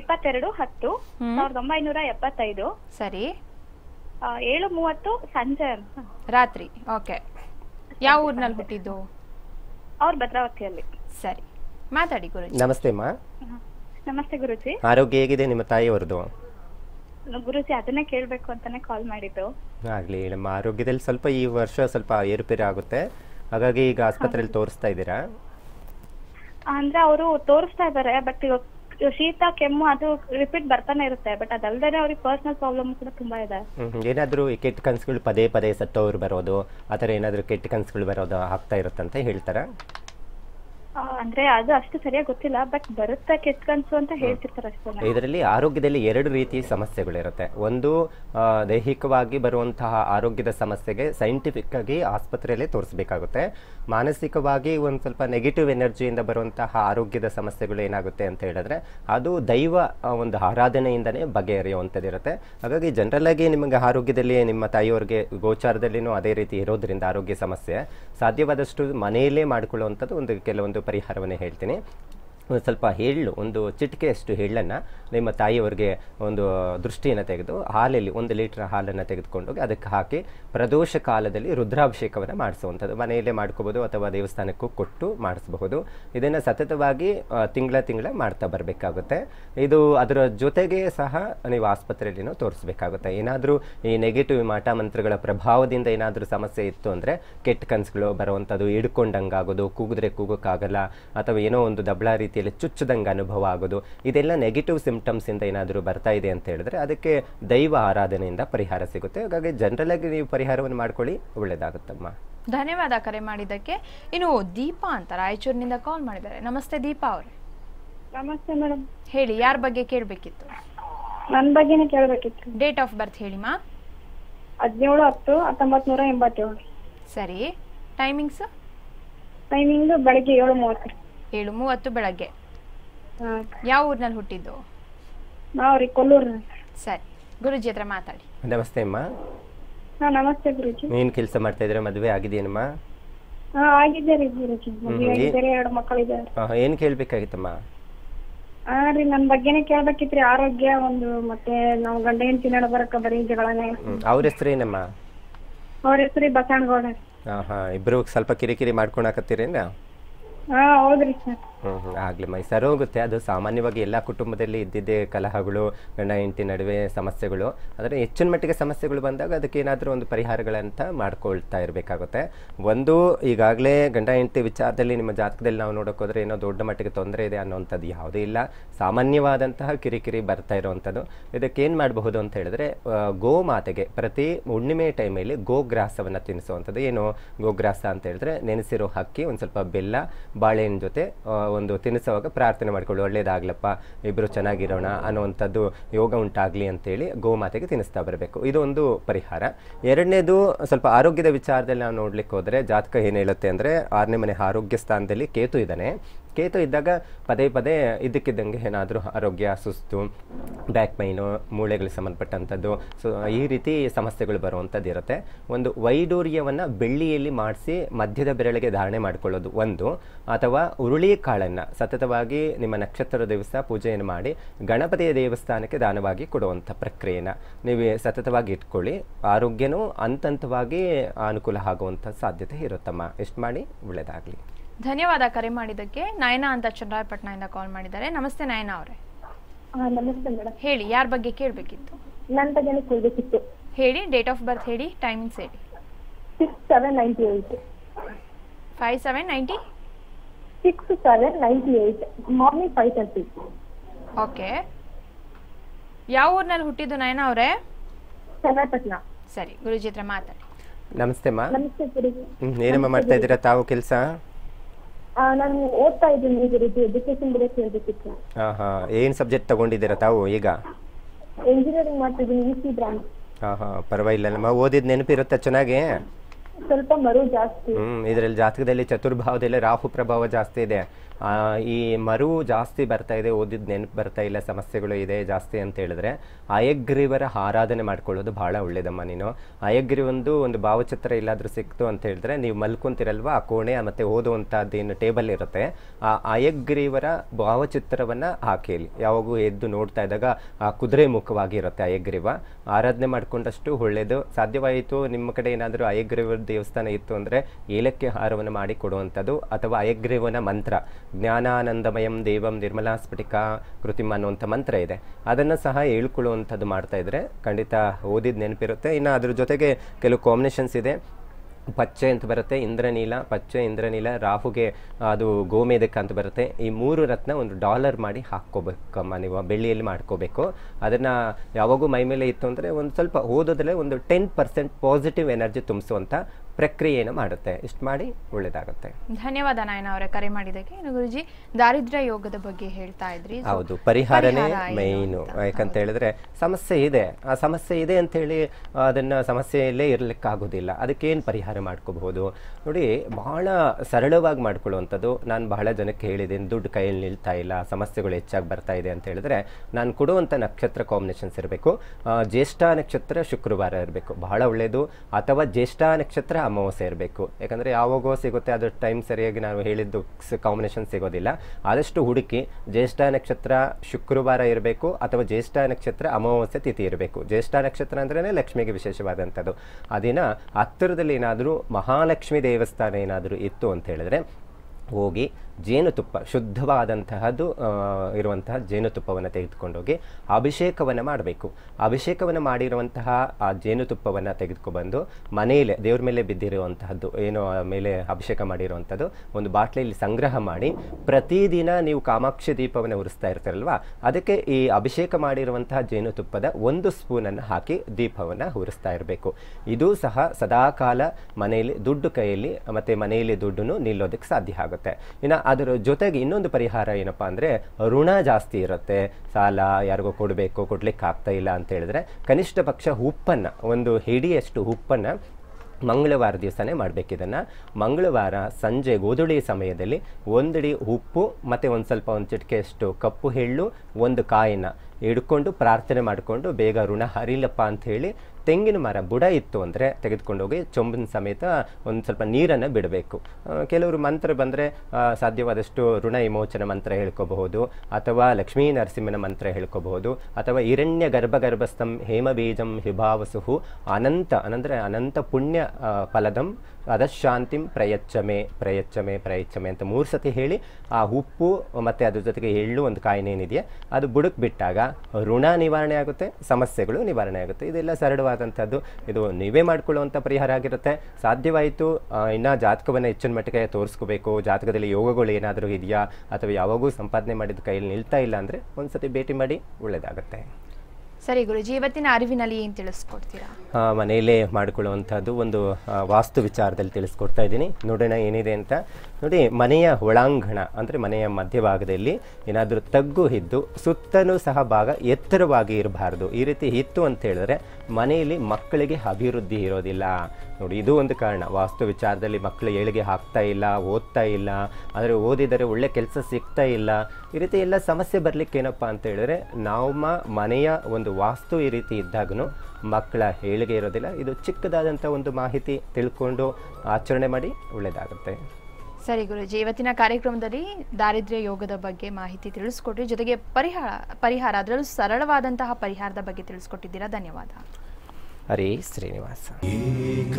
ಇಪ್ಪತ್ತೆರಡು ಹತ್ತು ಸಾವಿರದ ಒಂಬೈನೂರ ಎಪ್ಪತ್ತೈದು ಸರಿ ಏಳು ಮೂವತ್ತು ಸಂಜೆ ರಾತ್ರಿ ಓಕೆ ಯಾವ ಊರಿನಲ್ಲಿ ಹುಟ್ಟಿದ್ದು ಅವ್ರ ಭದ್ರಾವತಿಯಲ್ಲಿ ಸರಿ ಮಾತಾಡಿ ಗುರುಜಿ ನಮಸ್ತೆ ಅಮ್ಮ ನಮಸ್ತೆ ಗುರುಜಿ ಆರೋಗ್ಯ ಹೇಗಿದೆ ನಿಮ್ಮ ತಾಯಿಯವರದು ಗುರುಜಿ ಅದನ್ನೇ ಕೇಳಬೇಕು ಅಂತಾನೆ ಕಾಲ್ ಮಾಡಿದ್ದು ಆಗ್ಲಿ ನಮ್ಮ ಆರೋಗ್ಯದಲ್ಲಿ ಸ್ವಲ್ಪ ಈ ವರ್ಷ ಸ್ವಲ್ಪ ಏರುಪೇರು ಆಗುತ್ತೆ ಹಾಗಾಗಿ ಈಗ ಆಸ್ಪತ್ರೆಯಲ್ಲಿ ತೋರಿಸ್ತಾ ಇದ್ದೀರಾ ಅಂದ್ರೆ ಅವರು ತೋರಿಸ್ತಾ ಇದ್ದಾರೆ ಬಟ್ ಇವಾಗ ಶೀತ ಕೆಮ್ಮು ಅದು ರಿಪೀಟ್ ಬರ್ತಾನೆ ಇರುತ್ತೆ ಬಟ್ ಅದಲ್ದೇ ಅವ್ರಿಗೆ ಪರ್ಸನಲ್ ಪ್ರಾಬ್ಲಮ್ ಕೂಡ ತುಂಬಾ ಇದೆ ಈ ಕೆಟ್ಟ ಕನಸುಗಳು ಪದೇ ಪದೇ ಸತ್ತೋರು ಬರೋದು ಆತರ ಏನಾದ್ರೂ ಕೆಟ್ಟ ಕನಸುಗಳು ಬರೋದು ಆಗ್ತಾ ಇರುತ್ತಂತ ಹೇಳ್ತಾರಾ ಅಂದ್ರೆ ಅದು ಅಷ್ಟು ಸರಿಯಾಗಿ ಗೊತ್ತಿಲ್ಲ ಬಟ್ ಬರುತ್ತಾ ಕೆಟ್ಟ ಅಂತ ಹೇಳ್ತಿರ್ತಾರೆ ಇದರಲ್ಲಿ ಆರೋಗ್ಯದಲ್ಲಿ ಎರಡು ಸಮಸ್ಯೆಗಳು ಸಮಸ್ಯೆಗಳಿರುತ್ತೆ ಒಂದು ದೈಹಿಕವಾಗಿ ಬರುವಂತಹ ಆರೋಗ್ಯದ ಸಮಸ್ಯೆಗೆ ಸೈಂಟಿಫಿಕ್ ಆಗಿ ಆಸ್ಪತ್ರೆಯಲ್ಲೇ ತೋರಿಸಬೇಕಾಗುತ್ತೆ ಮಾನಸಿಕವಾಗಿ ಒಂದು ಸ್ವಲ್ಪ ನೆಗೆಟಿವ್ ಎನರ್ಜಿಯಿಂದ ಬರುವಂತಹ ಆರೋಗ್ಯದ ಸಮಸ್ಯೆಗಳು ಏನಾಗುತ್ತೆ ಅಂತ ಹೇಳಿದ್ರೆ ಅದು ದೈವ ಒಂದು ಆರಾಧನೆಯಿಂದನೇ ಬಗೆಹರಿಯುವಂಥದ್ದಿರುತ್ತೆ ಹಾಗಾಗಿ ಜನರಲ್ಲಾಗಿ ನಿಮಗೆ ಆರೋಗ್ಯದಲ್ಲಿ ನಿಮ್ಮ ತಾಯಿಯವರಿಗೆ ಗೋಚಾರದಲ್ಲಿನೂ ಅದೇ ರೀತಿ ಇರೋದ್ರಿಂದ ಆರೋಗ್ಯ ಸಮಸ್ಯೆ ಸಾಧ್ಯವಾದಷ್ಟು ಮನೆಯಲ್ಲೇ ಮಾಡಿಕೊಳ್ಳುವಂಥದ್ದು ಒಂದು ಕೆಲವೊಂದು ಪರಿಹಾರವನ್ನು ಹೇಳ್ತೀನಿ ಒಂದು ಸ್ವಲ್ಪ ಹೇಳು ಒಂದು ಚಿಟಿಕೆಯಷ್ಟು ಹೇಳನ್ನು ನಿಮ್ಮ ತಾಯಿಯವರಿಗೆ ಒಂದು ದೃಷ್ಟಿಯನ್ನು ತೆಗೆದು ಹಾಲಲ್ಲಿ ಒಂದು ಲೀಟ್ರ್ ಹಾಲನ್ನು ತೆಗೆದುಕೊಂಡೋಗಿ ಅದಕ್ಕೆ ಹಾಕಿ ಪ್ರದೋಷ ಕಾಲದಲ್ಲಿ ರುದ್ರಾಭಿಷೇಕವನ್ನು ಮಾಡಿಸುವಂಥದ್ದು ಮನೆಯಲ್ಲೇ ಮಾಡ್ಕೋಬೋದು ಅಥವಾ ದೇವಸ್ಥಾನಕ್ಕೂ ಕೊಟ್ಟು ಮಾಡಿಸಬಹುದು ಇದನ್ನು ಸತತವಾಗಿ ತಿಂಗಳ ತಿಂಗಳ ಮಾಡ್ತಾ ಬರಬೇಕಾಗುತ್ತೆ ಇದು ಅದರ ಜೊತೆಗೆ ಸಹ ನೀವು ಆಸ್ಪತ್ರೆಯಲ್ಲಿ ತೋರಿಸ್ಬೇಕಾಗುತ್ತೆ ಏನಾದರೂ ಈ ನೆಗೆಟಿವ್ ಮಾಟ ಮಂತ್ರಗಳ ಪ್ರಭಾವದಿಂದ ಏನಾದರೂ ಸಮಸ್ಯೆ ಇತ್ತು ಅಂದರೆ ಕೆಟ್ಟ ಕನಸುಗಳು ಬರುವಂಥದ್ದು ಹಿಡ್ಕೊಂಡಂಗಾಗೋದು ಕೂಗಿದ್ರೆ ಕೂಗೋಕ್ಕಾಗಲ್ಲ ಅಥವಾ ಏನೋ ಒಂದು ದಬ್ಳ ರೀತಿ ಕಿವಿಯಲ್ಲಿ ಚುಚ್ಚದಂಗೆ ಅನುಭವ ಆಗೋದು ಇದೆಲ್ಲ ನೆಗೆಟಿವ್ ಇಂದ ಏನಾದರೂ ಬರ್ತಾ ಇದೆ ಅಂತ ಹೇಳಿದ್ರೆ ಅದಕ್ಕೆ ದೈವ ಆರಾಧನೆಯಿಂದ ಪರಿಹಾರ ಸಿಗುತ್ತೆ ಹಾಗಾಗಿ ಜನರಲ್ ಆಗಿ ನೀವು ಪರಿಹಾರವನ್ನು ಮಾಡ್ಕೊಳ್ಳಿ ಒಳ್ಳೇದಾಗುತ್ತಮ್ಮ ಧನ್ಯವಾದ ಕರೆ ಮಾಡಿದ್ದಕ್ಕೆ ಇನ್ನು ದೀಪಾ ಅಂತ ರಾಯಚೂರಿನಿಂದ ಕಾಲ್ ಮಾಡಿದ್ದಾರೆ ನಮಸ್ತೆ ದೀಪಾ ಅವರೇ ನಮಸ್ತೆ ಮೇಡಮ್ ಹೇಳಿ ಯಾರ ಬಗ್ಗೆ ಕೇಳಬೇಕಿತ್ತು ನನ್ನ ಬಗ್ಗೆನೇ ಕೇಳಬೇಕಿತ್ತು ಡೇಟ್ ಆಫ್ ಬರ್ತ್ ಹೇಳಿ ಮಾ ಹದಿನೇಳು ಹತ್ತು 1987 ಎಂಬತ್ತೇಳು ಸರಿ ಟೈಮಿಂಗ್ಸ್ ಟೈಮಿಂಗ್ ಬೆಳಗ್ಗೆ ಏಳು ಮೂವತ್ತು ಏಳು ಮೂವತ್ತು ಬೆಳಗ್ಗೆ ಯಾವ ಊರಿನಲ್ಲಿ ಹುಟ್ಟಿದ್ದು ಸರಿ ಗುರುಜಿ ಹತ್ರ ಮಾತಾಡಿ ನಮಸ್ತೆ ಅಮ್ಮ ನಮಸ್ತೆ ಗುರುಜಿ ಏನ್ ಕೆಲಸ ಮಾಡ್ತಾ ಇದ್ರೆ ಮದುವೆ ಆಗಿದೆಯೇನಮ್ಮ ಏನ್ ಕೇಳ್ಬೇಕಾಗಿತ್ತಮ್ಮ ಆ ರೀ ನನ್ ಬಗ್ಗೆನೇ ಕೇಳ್ಬೇಕಿತ್ರಿ ಆರೋಗ್ಯ ಒಂದು ಮತ್ತೆ ನಾವ್ ಗಂಡ ಹೆಂಡತಿ ನಡ ಬರಕ ಬರೀ ಜಗಳನೇ ಅವ್ರ ಹೆಸರು ಏನಮ್ಮ ಅವ್ರ ಹೆಸರು ಬಸಣ್ಣಗೌಡ ಹಾ ಹಾ ಇಬ್ರು ಸ್ವಲ್ಪ ಕಿರಿಕಿರಿ ಮಾಡ್ಕೊಳಕತ್ತೀರೇನ ಹಾ ಹೌದ್ರಿ ಸರ್ ಆಗಲಿ ಮೈಸಾರು ಹೋಗುತ್ತೆ ಅದು ಸಾಮಾನ್ಯವಾಗಿ ಎಲ್ಲ ಕುಟುಂಬದಲ್ಲಿ ಇದ್ದಿದ್ದೇ ಕಲಹಗಳು ಗಂಡ ಹೆಂಡತಿ ನಡುವೆ ಸಮಸ್ಯೆಗಳು ಆದರೆ ಹೆಚ್ಚಿನ ಮಟ್ಟಿಗೆ ಸಮಸ್ಯೆಗಳು ಬಂದಾಗ ಅದಕ್ಕೇನಾದರೂ ಒಂದು ಪರಿಹಾರಗಳಂತ ಮಾಡ್ಕೊಳ್ತಾ ಇರಬೇಕಾಗುತ್ತೆ ಒಂದು ಈಗಾಗಲೇ ಗಂಡ ಹೆಂಡತಿ ವಿಚಾರದಲ್ಲಿ ನಿಮ್ಮ ಜಾತಕದಲ್ಲಿ ನಾವು ನೋಡೋಕ್ಕೋದ್ರೆ ಏನೋ ದೊಡ್ಡ ಮಟ್ಟಿಗೆ ತೊಂದರೆ ಇದೆ ಅನ್ನೋವಂಥದ್ದು ಯಾವುದೂ ಇಲ್ಲ ಸಾಮಾನ್ಯವಾದಂತಹ ಕಿರಿಕಿರಿ ಬರ್ತಾ ಇರೋವಂಥದ್ದು ಇದಕ್ಕೇನು ಮಾಡಬಹುದು ಅಂತ ಹೇಳಿದ್ರೆ ಗೋ ಮಾತೆಗೆ ಪ್ರತಿ ಹುಣ್ಣಿಮೆ ಟೈಮಲ್ಲಿ ಗೋಗ್ರಾಸವನ್ನು ತಿನ್ನಿಸುವಂಥದ್ದು ಏನು ಗೋಗ್ರಾಸ ಅಂತ ಹೇಳಿದ್ರೆ ನೆನೆಸಿರೋ ಹಕ್ಕಿ ಒಂದು ಸ್ವಲ್ಪ ಬೆಲ್ಲ ಬಾಳೆಹಣ್ಣು ಜೊತೆ ಒಂದು ತಿನ್ನಿಸುವಾಗ ಪ್ರಾರ್ಥನೆ ಮಾಡಿಕೊಳ್ಳಿ ಒಳ್ಳೇದಾಗ್ಲಪ್ಪ ಇಬ್ಬರು ಚೆನ್ನಾಗಿರೋಣ ಅನ್ನುವಂಥದ್ದು ಯೋಗ ಉಂಟಾಗಲಿ ಅಂತೇಳಿ ಗೋಮಾತೆಗೆ ತಿನ್ನಿಸ್ತಾ ಬರಬೇಕು ಇದು ಒಂದು ಪರಿಹಾರ ಎರಡನೇದು ಸ್ವಲ್ಪ ಆರೋಗ್ಯದ ವಿಚಾರದಲ್ಲಿ ನಾವು ನೋಡ್ಲಿಕ್ಕೆ ಹೋದರೆ ಜಾತಕ ಏನು ಹೇಳುತ್ತೆ ಅಂದರೆ ಆರನೇ ಮನೆ ಆರೋಗ್ಯ ಸ್ಥಾನದಲ್ಲಿ ಕೇತು ಇದ್ದಾನೆ ಕೇತು ಇದ್ದಾಗ ಪದೇ ಪದೇ ಇದ್ದಕ್ಕಿದ್ದಂಗೆ ಏನಾದರೂ ಆರೋಗ್ಯ ಸುಸ್ತು ಬ್ಯಾಕ್ ಪೈನು ಮೂಳೆಗಳಿಗೆ ಸಂಬಂಧಪಟ್ಟಂಥದ್ದು ಸೊ ಈ ರೀತಿ ಸಮಸ್ಯೆಗಳು ಬರುವಂಥದ್ದು ಇರುತ್ತೆ ಒಂದು ವೈಡೂರ್ಯವನ್ನು ಬೆಳ್ಳಿಯಲ್ಲಿ ಮಾಡಿಸಿ ಮಧ್ಯದ ಬೆರಳಿಗೆ ಧಾರಣೆ ಮಾಡಿಕೊಳ್ಳೋದು ಒಂದು ಅಥವಾ ಉರುಳಿ ಕಾಳನ್ನು ಸತತವಾಗಿ ನಿಮ್ಮ ನಕ್ಷತ್ರ ದಿವಸ ಪೂಜೆಯನ್ನು ಮಾಡಿ ಗಣಪತಿಯ ದೇವಸ್ಥಾನಕ್ಕೆ ದಾನವಾಗಿ ಕೊಡುವಂಥ ಪ್ರಕ್ರಿಯೆನ ನೀವು ಸತತವಾಗಿ ಇಟ್ಕೊಳ್ಳಿ ಆರೋಗ್ಯನೂ ಹಂತವಾಗಿ ಅನುಕೂಲ ಆಗುವಂಥ ಸಾಧ್ಯತೆ ಇರುತ್ತಮ್ಮ ಎಷ್ಟು ಮಾಡಿ ಒಳ್ಳೆಯದಾಗಲಿ ಧನ್ಯವಾದ ಕರೆ ಮಾಡಿದ್ದಕ್ಕೆ ನಯನಾ ಅಂತ ಚನ್ನರಾಯಪಟ್ಟಣದಿಂದ ಕಾಲ್ ಮಾಡಿದ್ದಾರೆ ನಮಸ್ತೆ ನಯನಾ ಅವರೇ ನಮಸ್ತೆ ಮೇಡಮ್ ಹೇಳಿ ಯಾರ ಬಗ್ಗೆ ಕೇಳಬೇಕಿತ್ತು ನನ್ನ ಬಗ್ಗೆ ಕೇಳಬೇಕಿತ್ತು ಹೇಳಿ ಡೇಟ್ ಆಫ್ ಬರ್ತ್ ಹೇಳಿ ಟೈಮಿಂಗ್ಸ್ ಹೇಳಿ six seven ninety eight five seven ninety six seven ninety eight morning five thirty okay ಯಾವ ಊರಿನಲ್ಲಿ ಹುಟ್ಟಿದ್ದು ನಯನಾ ಅವರೇ ಚನ್ನರಾಯಪಟ್ಟಣ ಸರಿ ಗುರುಜಿ ಹತ್ರ ಮಾತಾಡಿ ನಮಸ್ತೆ ಮಾ ನಮಸ್ತೆ ಏನಮ್ಮ ಮಾಡ್ತಾ ಇದ್ದೀರಾ ತಾವು ಕೆಲಸ ನಾನು ಓದ್ತಾ ಇದ್ದೀನಿ ಈಗ ರೀತಿ ಎಜುಕೇಶನ್ ರಿಲೇಟೆಡ್ ಸಿಕ್ಕಿತ್ತು ಹಾಂ ಏನ್ ಸಬ್ಜೆಕ್ಟ್ ತಗೊಂಡಿದ್ದೀರಾ ತಾವು ಈಗ ಇಂಜಿನಿಯರಿಂಗ್ ಮಾಡ್ತಿದ್ದೀನಿ ಇ ಸಿ ಬ್ರಾಂಚ್ ಹಾಂ ಪರವಾಗಿಲ್ಲ ನಮ್ಮ ಓದಿದ ನೆನಪಿರುತ್ತೆ ಚೆನ್ನಾಗಿ ಸ್ವಲ್ಪ ಮರು ಜಾಸ್ತಿ ಹ್ಮ್ ಇದರಲ್ಲಿ ಜಾತಕದಲ್ಲಿ ಚತುರ್ಭಾವದಲ್ಲಿ ರಾಹು ಪ್ರಭಾವ ಜಾಸ್ತಿ ಇದೆ ಈ ಮರು ಜಾಸ್ತಿ ಬರ್ತಾ ಇದೆ ಓದಿದ ನೆನಪು ಬರ್ತಾ ಇಲ್ಲ ಸಮಸ್ಯೆಗಳು ಇದೆ ಜಾಸ್ತಿ ಅಂತ ಹೇಳಿದ್ರೆ ಅಯಗ್ರೀವರ ಆರಾಧನೆ ಮಾಡ್ಕೊಳ್ಳೋದು ಭಾಳ ಒಳ್ಳೇದಮ್ಮ ನೀನು ಅಯಗ್ರಿ ಒಂದು ಒಂದು ಭಾವಚಿತ್ರ ಇಲ್ಲಾದ್ರೂ ಸಿಕ್ತು ಅಂತ ಹೇಳಿದ್ರೆ ನೀವು ಮಲ್ಕೊಂತಿರಲ್ವ ಆ ಕೋಣೆ ಮತ್ತು ಓದುವಂಥದ್ದೇನು ಟೇಬಲ್ ಇರುತ್ತೆ ಆ ಅಯಗ್ರೀವರ ಭಾವಚಿತ್ರವನ್ನು ಹಾಕೇಲಿ ಯಾವಾಗೂ ಎದ್ದು ನೋಡ್ತಾ ಇದ್ದಾಗ ಆ ಕುದುರೆ ಮುಖವಾಗಿರುತ್ತೆ ಅಯಗ್ರೀವ ಆರಾಧನೆ ಮಾಡಿಕೊಂಡಷ್ಟು ಒಳ್ಳೇದು ಸಾಧ್ಯವಾಯಿತು ನಿಮ್ಮ ಕಡೆ ಏನಾದರೂ ಅಯಗ್ರೀವ ದೇವಸ್ಥಾನ ಇತ್ತು ಅಂದರೆ ಏಲಕ್ಕಿ ಹಾರವನ್ನು ಮಾಡಿ ಕೊಡುವಂಥದ್ದು ಅಥವಾ ಅಯಗ್ರೀವನ ಮಂತ್ರ ಜ್ಞಾನಾನಂದಮಯಂ ದೇವಂ ನಿರ್ಮಲಾ ಸ್ಫಟಿಕ ಕೃತಿಮ್ ಅನ್ನುವಂಥ ಮಂತ್ರ ಇದೆ ಅದನ್ನು ಸಹ ಹೇಳ್ಕೊಳ್ಳುವಂಥದ್ದು ಮಾಡ್ತಾಯಿದ್ರೆ ಖಂಡಿತ ಓದಿದ ನೆನಪಿರುತ್ತೆ ಇನ್ನು ಅದ್ರ ಜೊತೆಗೆ ಕೆಲವು ಕಾಂಬಿನೇಷನ್ಸ್ ಇದೆ ಪಚ್ಚೆ ಅಂತ ಬರುತ್ತೆ ಇಂದ್ರನೀಲ ಪಚ್ಚೆ ಇಂದ್ರನೀಲ ರಾಹುಗೆ ಅದು ಗೋಮೇದಕ ಅಂತ ಬರುತ್ತೆ ಈ ಮೂರು ರತ್ನ ಒಂದು ಡಾಲರ್ ಮಾಡಿ ಹಾಕ್ಕೋಬೇಕಮ್ಮ ನೀವು ಬೆಳ್ಳಿಯಲ್ಲಿ ಮಾಡ್ಕೋಬೇಕು ಅದನ್ನು ಯಾವಾಗೂ ಮೈ ಮೇಲೆ ಇತ್ತು ಅಂದರೆ ಒಂದು ಸ್ವಲ್ಪ ಓದೋದ್ರೆ ಒಂದು ಟೆನ್ ಪರ್ಸೆಂಟ್ ಪಾಸಿಟಿವ್ ಎನರ್ಜಿ ತುಂಬಿಸುವಂಥ ಪ್ರಕ್ರಿಯೆಯನ್ನು ಮಾಡುತ್ತೆ ಇಷ್ಟು ಮಾಡಿ ಒಳ್ಳೇದಾಗುತ್ತೆ ಧನ್ಯವಾದ ನಾಯನ ಅವರ ಕರೆ ಮಾಡಿದಕ್ಕೆ ಗುರುಜಿ ದಾರಿದ್ರ್ಯ ಯೋಗದ ಬಗ್ಗೆ ಹೇಳ್ತಾ ಇದ್ರಿ ಹೌದು ಪರಿಹಾರನೇ ಯಾಕಂತ ಹೇಳಿದ್ರೆ ಸಮಸ್ಯೆ ಇದೆ ಆ ಸಮಸ್ಯೆ ಇದೆ ಅಂತ ಹೇಳಿ ಅದನ್ನು ಸಮಸ್ಯೆಯಲ್ಲೇ ಇರಲಿಕ್ಕಾಗೋದಿಲ್ಲ ಅದಕ್ಕೇನು ಪರಿಹಾರ ಮಾಡ್ಕೋಬಹುದು ನೋಡಿ ಬಹಳ ಸರಳವಾಗಿ ಮಾಡ್ಕೊಳ್ಳುವಂಥದ್ದು ನಾನು ಬಹಳ ಜನಕ್ಕೆ ಹೇಳಿದ್ದೀನಿ ದುಡ್ಡು ಕೈಯಲ್ಲಿ ನಿಲ್ತಾ ಇಲ್ಲ ಸಮಸ್ಯೆಗಳು ಹೆಚ್ಚಾಗಿ ಬರ್ತಾ ಇದೆ ಅಂತ ಹೇಳಿದ್ರೆ ನಾನು ಕೊಡುವಂಥ ನಕ್ಷತ್ರ ಕಾಂಬಿನೇಷನ್ಸ್ ಇರಬೇಕು ಜ್ಯೇಷ್ಠ ನಕ್ಷತ್ರ ಶುಕ್ರವಾರ ಇರಬೇಕು ಬಹಳ ಒಳ್ಳೆಯದು ಅಥವಾ ಜ್ಯೇಷ್ಠ ನಕ್ಷತ್ರ ಅಮಾವಾಸ್ಯೆ ಇರಬೇಕು ಯಾಕಂದರೆ ಯಾವಾಗೋ ಸಿಗುತ್ತೆ ಅದು ಟೈಮ್ ಸರಿಯಾಗಿ ನಾನು ಹೇಳಿದ್ದು ಕಾಂಬಿನೇಷನ್ ಸಿಗೋದಿಲ್ಲ ಆದಷ್ಟು ಹುಡುಕಿ ಜ್ಯೇಷ್ಠ ನಕ್ಷತ್ರ ಶುಕ್ರವಾರ ಇರಬೇಕು ಅಥವಾ ಜ್ಯೇಷ್ಠ ನಕ್ಷತ್ರ ಅಮಾವಾಸ್ಯೆ ತಿಥಿ ಇರಬೇಕು ಜ್ಯೇಷ್ಠ ನಕ್ಷತ್ರ ಅಂದ್ರೇ ಲಕ್ಷ್ಮಿಗೆ ವಿಶೇಷವಾದಂಥದ್ದು ಆ ದಿನ ಹತ್ತಿರದಲ್ಲಿ ಏನಾದರೂ ಮಹಾಲಕ್ಷ್ಮಿ ದೇವಸ್ಥಾನ ಏನಾದರೂ ಇತ್ತು ಅಂತ ಹೇಳಿದ್ರೆ ಹೋಗಿ ಜೇನುತುಪ್ಪ ಶುದ್ಧವಾದಂತಹದ್ದು ಇರುವಂತಹ ಜೇನುತುಪ್ಪವನ್ನು ತೆಗೆದುಕೊಂಡೋಗಿ ಅಭಿಷೇಕವನ್ನು ಮಾಡಬೇಕು ಅಭಿಷೇಕವನ್ನು ಮಾಡಿರುವಂತಹ ಆ ಜೇನುತುಪ್ಪವನ್ನು ಬಂದು ಮನೆಯಲ್ಲೇ ದೇವ್ರ ಮೇಲೆ ಬಿದ್ದಿರುವಂತಹದ್ದು ಏನು ಮೇಲೆ ಅಭಿಷೇಕ ಮಾಡಿರುವಂಥದ್ದು ಒಂದು ಬಾಟ್ಲಿಯಲ್ಲಿ ಸಂಗ್ರಹ ಮಾಡಿ ಪ್ರತಿದಿನ ನೀವು ಕಾಮಾಕ್ಷಿ ದೀಪವನ್ನು ಉರಿಸ್ತಾ ಇರ್ತಾರಲ್ವ ಅದಕ್ಕೆ ಈ ಅಭಿಷೇಕ ಮಾಡಿರುವಂತಹ ಜೇನುತುಪ್ಪದ ಒಂದು ಸ್ಪೂನನ್ನು ಹಾಕಿ ದೀಪವನ್ನು ಉರಿಸ್ತಾ ಇರಬೇಕು ಇದು ಸಹ ಸದಾಕಾಲ ಮನೆಯಲ್ಲಿ ದುಡ್ಡು ಕೈಯಲ್ಲಿ ಮತ್ತು ಮನೆಯಲ್ಲಿ ದುಡ್ಡು ನಿಲ್ಲೋದಕ್ಕೆ ಸಾಧ್ಯ ಆಗುತ್ತೆ ಇನ್ನು ಅದರ ಜೊತೆಗೆ ಇನ್ನೊಂದು ಪರಿಹಾರ ಏನಪ್ಪಾ ಅಂದರೆ ಋಣ ಜಾಸ್ತಿ ಇರುತ್ತೆ ಸಾಲ ಯಾರಿಗೋ ಕೊಡಬೇಕು ಕೊಡ್ಲಿಕ್ಕೆ ಆಗ್ತಾ ಇಲ್ಲ ಅಂತ ಹೇಳಿದ್ರೆ ಕನಿಷ್ಠ ಪಕ್ಷ ಉಪ್ಪನ್ನು ಒಂದು ಹಿಡಿಯಷ್ಟು ಉಪ್ಪನ್ನು ಮಂಗಳವಾರ ದಿವಸನೇ ಮಾಡಬೇಕಿದನ್ನು ಮಂಗಳವಾರ ಸಂಜೆ ಗೋಧುಳಿ ಸಮಯದಲ್ಲಿ ಒಂದಡಿ ಉಪ್ಪು ಮತ್ತು ಒಂದು ಸ್ವಲ್ಪ ಒಂದು ಚಿಟಿಕೆಯಷ್ಟು ಕಪ್ಪು ಎಳ್ಳು ಒಂದು ಕಾಯಿನ ಹಿಡ್ಕೊಂಡು ಪ್ರಾರ್ಥನೆ ಮಾಡಿಕೊಂಡು ಬೇಗ ಋಣ ಹರಿಲಪ್ಪ ಅಂತ ಹೇಳಿ ತೆಂಗಿನ ಮರ ಬುಡ ಇತ್ತು ಅಂದರೆ ತೆಗೆದುಕೊಂಡೋಗಿ ಚೊಂಬಿನ ಸಮೇತ ಒಂದು ಸ್ವಲ್ಪ ನೀರನ್ನು ಬಿಡಬೇಕು ಕೆಲವರು ಮಂತ್ರ ಬಂದರೆ ಸಾಧ್ಯವಾದಷ್ಟು ಋಣ ವಿಮೋಚನ ಮಂತ್ರ ಹೇಳ್ಕೋಬಹುದು ಅಥವಾ ಲಕ್ಷ್ಮೀ ನರಸಿಂಹನ ಮಂತ್ರ ಹೇಳ್ಕೋಬಹುದು ಅಥವಾ ಹಿರಣ್ಯ ಗರ್ಭ ಗರ್ಭಸ್ಥಂ ಹೇಮಬೀಜಂ ಹಿಭಾವಸುಹು ಅನಂತ ಅಂದರೆ ಅನಂತ ಪುಣ್ಯ ಫಲದಂ ಅದ ಶಾಂತಿ ಪ್ರಯಚ್ಚಮೆ ಪ್ರಯಚ್ಛಮೆ ಪ್ರಯಚ್ಛಮೆ ಅಂತ ಮೂರು ಸತಿ ಹೇಳಿ ಆ ಉಪ್ಪು ಮತ್ತು ಅದ್ರ ಜೊತೆಗೆ ಎಳ್ಳು ಒಂದು ಏನಿದೆಯಾ ಅದು ಬುಡಕ್ಕೆ ಬಿಟ್ಟಾಗ ಋಣ ನಿವಾರಣೆ ಆಗುತ್ತೆ ಸಮಸ್ಯೆಗಳು ನಿವಾರಣೆ ಆಗುತ್ತೆ ಇದೆಲ್ಲ ಸರಳವಾದಂಥದ್ದು ಇದು ನೀವೇ ಮಾಡ್ಕೊಳ್ಳುವಂಥ ಪರಿಹಾರ ಆಗಿರುತ್ತೆ ಸಾಧ್ಯವಾಯಿತು ಇನ್ನೂ ಜಾತಕವನ್ನು ಹೆಚ್ಚಿನ ಮಟ್ಟಿಗೆ ತೋರಿಸ್ಕೋಬೇಕು ಜಾತಕದಲ್ಲಿ ಯೋಗಗಳು ಏನಾದರೂ ಇದೆಯಾ ಅಥವಾ ಯಾವಾಗೂ ಸಂಪಾದನೆ ಮಾಡಿದ ಕೈಯಲ್ಲಿ ನಿಲ್ತಾ ಇಲ್ಲ ಅಂದರೆ ಒಂದು ಸತಿ ಭೇಟಿ ಮಾಡಿ ಒಳ್ಳೆಯದಾಗುತ್ತೆ ಸರಿ ಗುರುಜಿ ಇವತ್ತಿನ ಅರಿವಿನಲ್ಲಿ ಏನು ತಿಳಿಸ್ಕೊಡ್ತೀರಾ ಮನೆಯಲ್ಲೇ ಮಾಡಿಕೊಳ್ಳುವಂಥದ್ದು ಒಂದು ವಾಸ್ತು ವಿಚಾರದಲ್ಲಿ ತಿಳಿಸ್ಕೊಡ್ತಾ ಇದ್ದೀನಿ ನೋಡೋಣ ಏನಿದೆ ಅಂತ ನೋಡಿ ಮನೆಯ ಒಳಾಂಗಣ ಅಂದರೆ ಮನೆಯ ಮಧ್ಯಭಾಗದಲ್ಲಿ ಏನಾದರೂ ತಗ್ಗು ಇದ್ದು ಸುತ್ತಲೂ ಸಹ ಭಾಗ ಎತ್ತರವಾಗಿ ಇರಬಾರ್ದು ಈ ರೀತಿ ಇತ್ತು ಅಂತ ಹೇಳಿದ್ರೆ ಮನೆಯಲ್ಲಿ ಮಕ್ಕಳಿಗೆ ಅಭಿವೃದ್ಧಿ ಇರೋದಿಲ್ಲ ನೋಡಿ ಇದು ಒಂದು ಕಾರಣ ವಾಸ್ತು ವಿಚಾರದಲ್ಲಿ ಮಕ್ಕಳು ಏಳಿಗೆ ಹಾಕ್ತಾ ಇಲ್ಲ ಓದ್ತಾ ಇಲ್ಲ ಆದರೆ ಓದಿದರೆ ಒಳ್ಳೆ ಕೆಲಸ ಸಿಗ್ತಾ ಇಲ್ಲ ಈ ರೀತಿ ಎಲ್ಲ ಸಮಸ್ಯೆ ಬರಲಿಕ್ಕೆ ಏನಪ್ಪ ಅಂತ ಹೇಳಿದ್ರೆ ನಮ್ಮ ಮನೆಯ ಒಂದು ವಾಸ್ತು ಈ ರೀತಿ ಇದ್ದಾಗೂ ಮಕ್ಕಳ ಏಳಿಗೆ ಇರೋದಿಲ್ಲ ಇದು ಚಿಕ್ಕದಾದಂಥ ಒಂದು ಮಾಹಿತಿ ತಿಳ್ಕೊಂಡು ಆಚರಣೆ ಮಾಡಿ ಒಳ್ಳೆಯದಾಗುತ್ತೆ ಸರಿ ಗುರುಜಿ ಇವತ್ತಿನ ಕಾರ್ಯಕ್ರಮದಲ್ಲಿ ದಾರಿದ್ರ್ಯ ಯೋಗದ ಬಗ್ಗೆ ಮಾಹಿತಿ ತಿಳಿಸ್ಕೊಟ್ರಿ ಜೊತೆಗೆ ಪರಿಹಾರ ಪರಿಹಾರ ಅದರಲ್ಲೂ ಸರಳವಾದಂತಹ ಪರಿಹಾರದ ಬಗ್ಗೆ ತಿಳಿಸ್ಕೊಟ್ಟಿದ್ದೀರಾ ಧನ್ಯವಾದ ಹರಿ ಶ್ರೀನಿವಾಸ